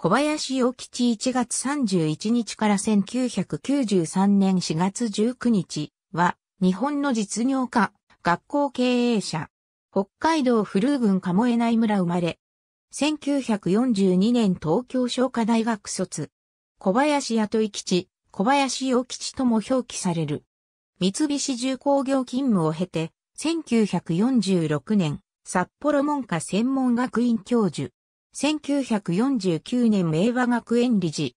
小林洋吉1月31日から1993年4月19日は、日本の実業家、学校経営者、北海道古ル郡鴨江内村生まれ、1942年東京商科大学卒、小林雇い吉、小林洋吉とも表記される。三菱重工業勤務を経て、1946年、札幌文科専門学院教授、1949年明和学園理事。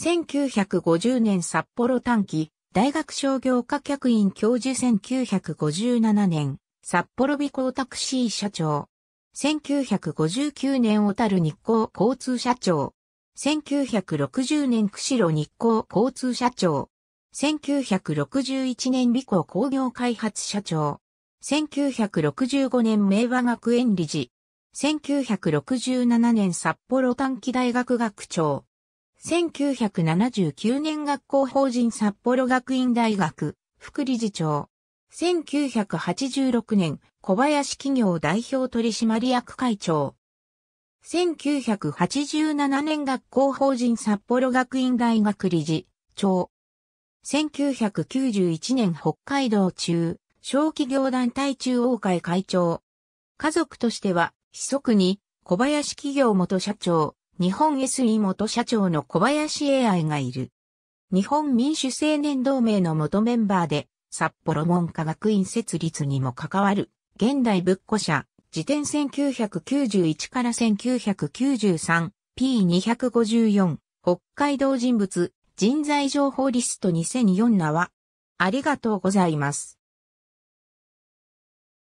1950年札幌短期、大学商業科客員教授1957年、札幌美工タクシー社長。1959年小樽日光交通社長。1960年釧路日光交通社長。1961年美工工業開発社長。1965年明和学園理事。1967年札幌短期大学学長。1979年学校法人札幌学院大学副理事長。1986年小林企業代表取締役会長。1987年学校法人札幌学院大学理事長。1991年北海道中小企業団体中央会会長。家族としては則に、小林企業元社長、日本 SE 元社長の小林 AI がいる。日本民主青年同盟の元メンバーで、札幌文科学院設立にも関わる、現代仏庫社、辞典1991から 1993P254 北海道人物人材情報リスト2004名はありがとうございます。